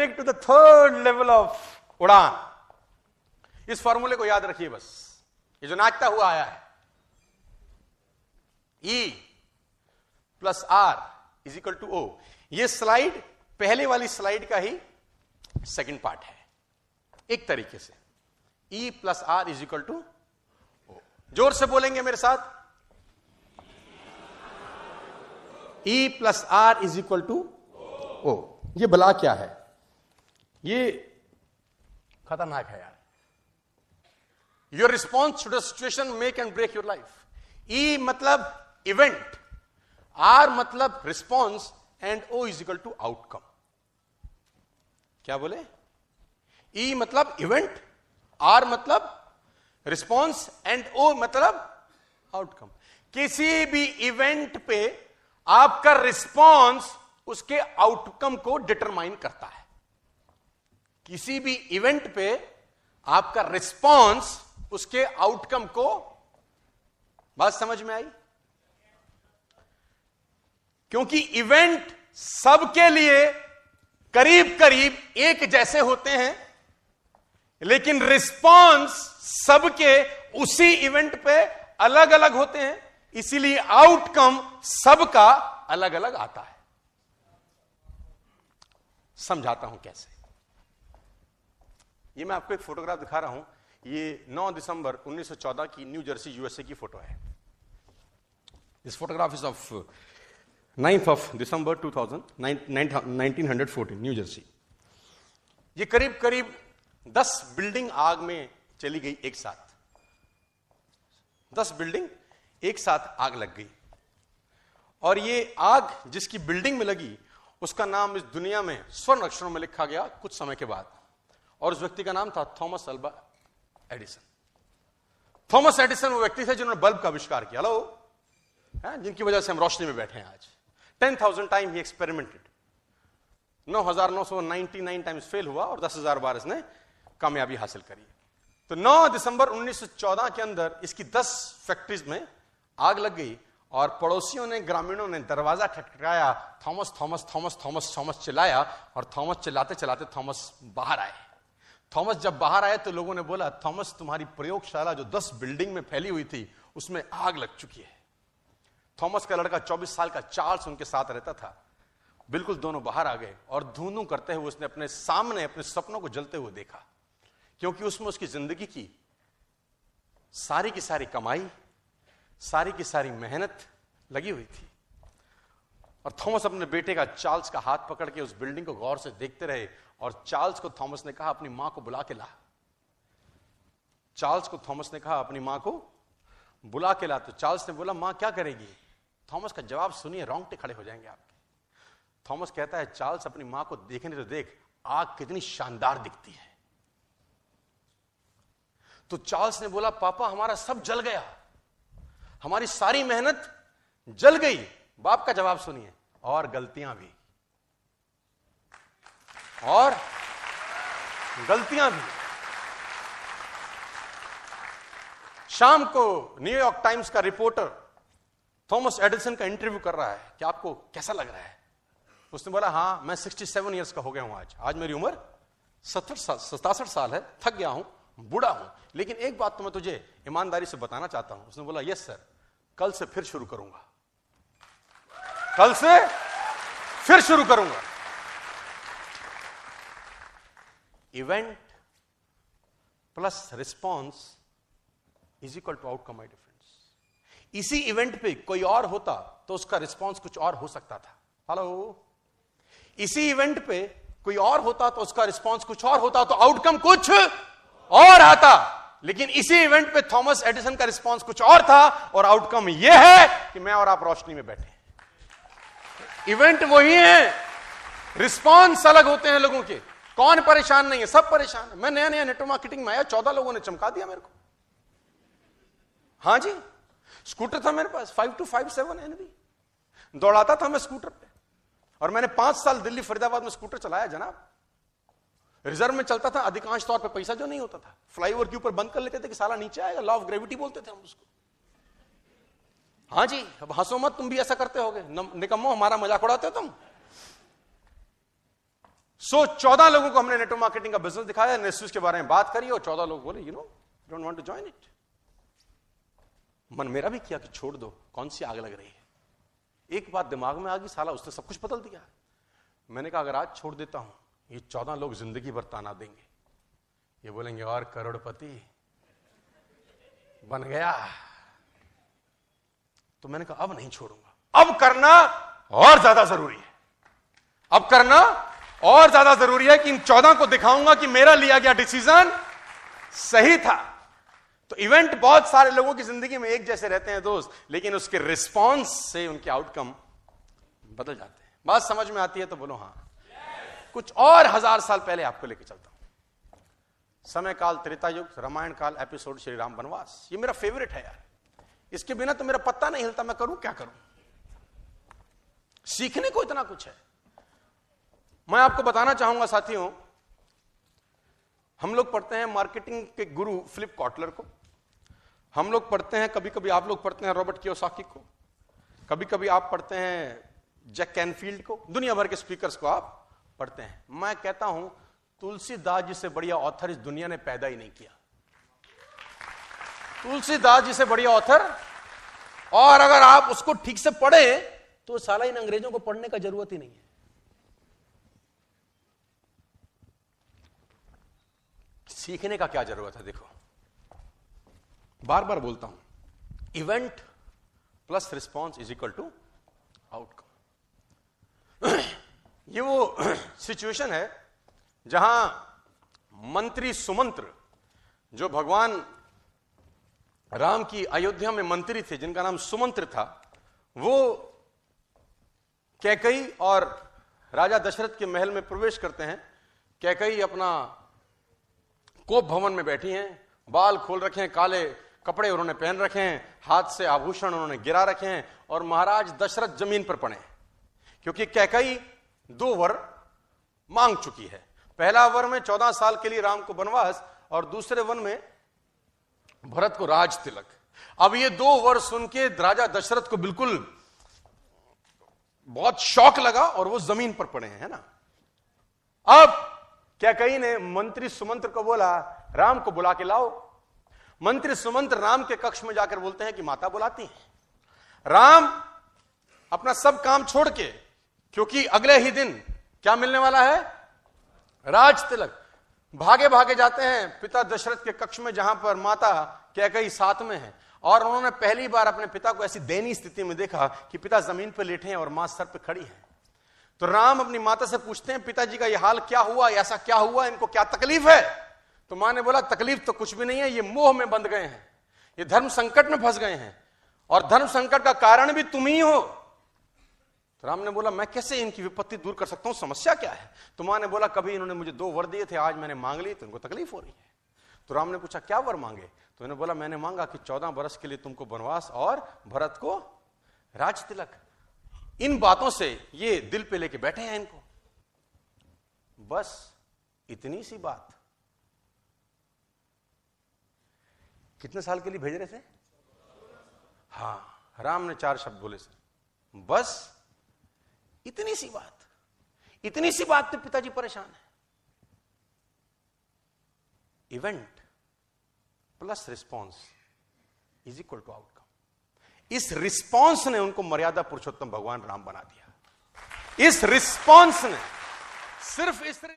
take to the third level of उड़ान इस फॉर्मूले को याद रखिए बस ये जो नाचता हुआ आया है E plus R is equal to O ये स्लाइड पहले वाली स्लाइड का ही सेकंड पार्ट है एक तरीके से E plus R is equal to O जोर से बोलेंगे मेरे साथ E plus R is equal to O ये भला क्या है ये खतरनाक है यार your response to the situation make and break your life E मतलब इवेंट आर मतलब response and O is equal to outcome क्या बोले ई e मतलब इवेंट आर मतलब रिस्पॉन्स एंड ओ मतलब आउटकम किसी भी इवेंट पे आपका रिस्पॉन्स उसके आउटकम को डिटरमाइन करता है किसी भी इवेंट पे आपका रिस्पॉन्स उसके आउटकम को बात समझ में आई क्योंकि इवेंट सबके लिए करीब करीब एक जैसे होते हैं लेकिन रिस्पॉन्स सबके उसी इवेंट पे अलग अलग होते हैं इसीलिए आउटकम सबका अलग अलग आता है समझाता हूं कैसे ये मैं आपको एक फोटोग्राफ दिखा रहा हूं ये 9 दिसंबर 1914 की न्यू जर्सी यूएसए की फोटो है this photograph is of ninth of December 2000 New Jersey ये करीब करीब 10 बिल्डिंग आग में चली गई एक साथ 10 बिल्डिंग एक साथ आग लग गई और ये आग जिसकी बिल्डिंग में लगी उसका नाम इस दुनिया में स्वर्ण अक्षरों में लिखा गया कुछ समय के बाद और उस व्यक्ति का नाम था Thomas Alva Edison Thomas Edison वो व्यक्ति थे जिन्होंने बल्ब का आविष्कार किया हेलो है जिनकी वजह से हम रोशनी में बैठे हैं आज टेन थाउजेंड टाइम ही एक्सपेरिमेंटेड नौ हजार नौ सौ नाइनटी नाइन टाइम्स फेल हुआ और दस हजार बार इसने कामयाबी हासिल करी तो 9 दिसंबर 1914 के अंदर इसकी 10 फैक्ट्रीज में आग लग गई और पड़ोसियों ने ग्रामीणों ने दरवाजा खटखटाया Thomas Thomas Thomas Thomas Thomas चिल्लाया और थॉमस चिल्लाते चिल्लाते थॉमस बाहर आए थॉमस जब बाहर आए तो लोगों ने बोला थॉमस तुम्हारी प्रयोगशाला जो दस बिल्डिंग में फैली हुई थी उसमें आग लग चुकी है थॉमस का लड़का 24 साल का चार्ल्स उनके साथ रहता था बिल्कुल दोनों बाहर आ गए और धूं धू करते हुए उसने अपने सामने अपने सपनों को जलते हुए देखा क्योंकि उसमें उसकी जिंदगी की सारी की सारी कमाई सारी की सारी मेहनत लगी हुई थी और थॉमस अपने बेटे का चार्ल्स का हाथ पकड़ के उस बिल्डिंग को गौर से देखते रहे और चार्ल्स को थॉमस ने कहा अपनी मां को बुला के ला चार्ल्स को थॉमस ने कहा अपनी मां को बुला के ला तो चार्ल्स ने बोला मां क्या करेगी थॉमस का जवाब सुनिए रोंगटे खड़े हो जाएंगे आपके थॉमस कहता है चार्ल्स अपनी मां को देखने तो देख आग कितनी शानदार दिखती है तो चार्ल्स ने बोला पापा हमारा सब जल गया हमारी सारी मेहनत जल गई बाप का जवाब सुनिए और गलतियां भी और गलतियां भी शाम को न्यूयॉर्क टाइम्स का रिपोर्टर थॉमस एडिसन का इंटरव्यू कर रहा है कि आपको कैसा लग रहा है उसने बोला हां मैं 67 सेवन ईयर्स का हो गया हूं आज आज मेरी उम्र सत्तर साल सतासठ साल है थक गया हूं बूढ़ा हूं लेकिन एक बात तो मैं तुझे ईमानदारी से बताना चाहता हूं उसने बोला यस सर कल से फिर शुरू करूंगा कल से फिर शुरू करूंगा event plus response is equal to outcome आई डिफरेंस इसी इवेंट पे कोई और होता तो उसका रिस्पॉन्स कुछ और हो सकता था हेलो इसी इवेंट पे कोई और होता तो उसका रिस्पॉन्स कुछ और होता तो आउटकम कुछ और आता लेकिन इसी इवेंट पे थॉमस एडिसन का रिस्पॉन्स कुछ और था और आउटकम यह है कि मैं और आप रोशनी में बैठे इवेंट वही है रिस्पॉन्स अलग होते हैं लोगों के कौन परेशान नहीं है सब परेशान है मैं नया नया नेटवर्क मार्केटिंग में आया चौदह लोगों ने चमका दिया मेरे को हाँ जी स्कूटर था मेरे पास five two five seven N एनवी दौड़ाता था मैं स्कूटर पे और मैंने पांच साल दिल्ली फरीदाबाद में स्कूटर चलाया जनाब रिजर्व में चलता था अधिकांश तौर पर पैसा जो नहीं होता था फ्लाईओवर के ऊपर बंद कर लेते थे कि साला नीचे आएगा लॉ ऑफ ग्रेविटी बोलते थे हम उसको हाँ जी अब हंसो मत तुम भी ऐसा करते होगे निकम्मो हमारा मजाक उड़ाते हो तुम सो so, चौदह लोगों को हमने नेटवर्क मार्केटिंग का बिजनेस दिखाया नेस्विस के बारे में बात करी और चौदह लोग बोले you know don't want to join it मन मेरा भी किया कि छोड़ दो कौन सी आग लग रही है एक बात दिमाग में आ गई साला उसने सब कुछ बदल दिया मैंने कहा अगर आज छोड़ देता हूं ये चौदह लोग जिंदगी भर ताना देंगे ये बोलेंगे और करोड़पति बन गया तो मैंने कहा अब नहीं छोड़ूंगा अब करना और ज्यादा जरूरी है अब करना और ज्यादा जरूरी है कि इन चौदह को दिखाऊंगा कि मेरा लिया गया डिसीजन सही था तो इवेंट बहुत सारे लोगों की जिंदगी में एक जैसे रहते हैं दोस्त लेकिन उसके रिस्पॉन्स से उनके आउटकम बदल जाते हैं बात समझ में आती है तो बोलो हाँ कुछ और हजार साल पहले आपको लेके चलता हूं समय काल त्रेता युग रामायण काल एपिसोड श्री राम वनवास ये मेरा फेवरेट है यार इसके बिना तो मेरा पत्ता नहीं हिलता मैं करूं क्या करूं सीखने को इतना कुछ है मैं आपको बताना चाहूंगा साथियों हम लोग पढ़ते हैं मार्केटिंग के गुरु फिलिप कॉटलर को हम लोग पढ़ते हैं कभी कभी आप लोग पढ़ते हैं रॉबर्ट कियोसाकी को कभी कभी आप पढ़ते हैं जैक कैनफील्ड को दुनिया भर के स्पीकर्स को आप पढ़ते हैं मैं कहता हूं तुलसीदास जी से बढ़िया ऑथर इस दुनिया ने पैदा ही नहीं किया तुलसीदास जी से बढ़िया ऑथर और अगर आप उसको ठीक से पढ़े तो साला इन अंग्रेजों को पढ़ने का जरूरत ही नहीं है सीखने का क्या जरूरत है देखो बार बार बोलता हूं event plus response is equal to outcome ये वो सिचुएशन है जहां मंत्री सुमंत्र जो भगवान राम की अयोध्या में मंत्री थे जिनका नाम सुमंत्र था वो कैकई और राजा दशरथ के महल में प्रवेश करते हैं कैकई अपना कोप भवन में बैठी हैं बाल खोल रखे हैं काले कपड़े उन्होंने पहन रखे हैं हाथ से आभूषण उन्होंने गिरा रखे हैं और महाराज दशरथ जमीन पर पड़े क्योंकि कैकई दो वर मांग चुकी है पहला वर में चौदह साल के लिए राम को बनवास और दूसरे वन में भरत को राज तिलक अब ये दो वर सुन के राजा दशरथ को बिल्कुल बहुत शौक लगा और वो जमीन पर पड़े हैं ना अब क्या कहीं ने मंत्री सुमंत्र को बोला राम को बुला के लाओ मंत्री सुमंत्र राम के कक्ष में जाकर बोलते हैं कि माता बुलाती है राम अपना सब काम छोड़ के क्योंकि अगले ही दिन क्या मिलने वाला है राज तिलक भागे भागे जाते हैं पिता दशरथ के कक्ष में जहां पर माता कैकई साथ में है और उन्होंने पहली बार अपने पिता को ऐसी दयनीय स्थिति में देखा कि पिता जमीन पर लेटे हैं और मां सर पर खड़ी है तो राम अपनी माता से पूछते हैं पिताजी का यह हाल क्या हुआ ऐसा क्या हुआ इनको क्या तकलीफ है तो मां ने बोला तकलीफ तो कुछ भी नहीं है ये मोह में बंध गए हैं ये धर्म संकट में फंस गए हैं और धर्म संकट का कारण भी तुम ही हो तो राम ने बोला मैं कैसे इनकी विपत्ति दूर कर सकता हूं समस्या क्या है तो मां ने बोला कभी इन्होंने मुझे दो वर दिए थे आज मैंने मांग ली तो इनको तकलीफ हो रही है तो राम ने पूछा क्या वर मांगे तो इन्होंने बोला मैंने मांगा कि चौदह बरस के लिए तुमको वनवास और भरत को राज तिलक इन बातों से ये दिल पे लेके बैठे हैं इनको बस इतनी सी बात कितने साल के लिए भेज रहे थे हाँ राम ने चार शब्द बोले सर बस इतनी सी बात इतनी सी बात तो पिताजी परेशान है event plus response is equal to outcome इस रिस्पॉन्स ने उनको मर्यादा पुरुषोत्तम भगवान राम बना दिया इस रिस्पॉन्स ने सिर्फ इस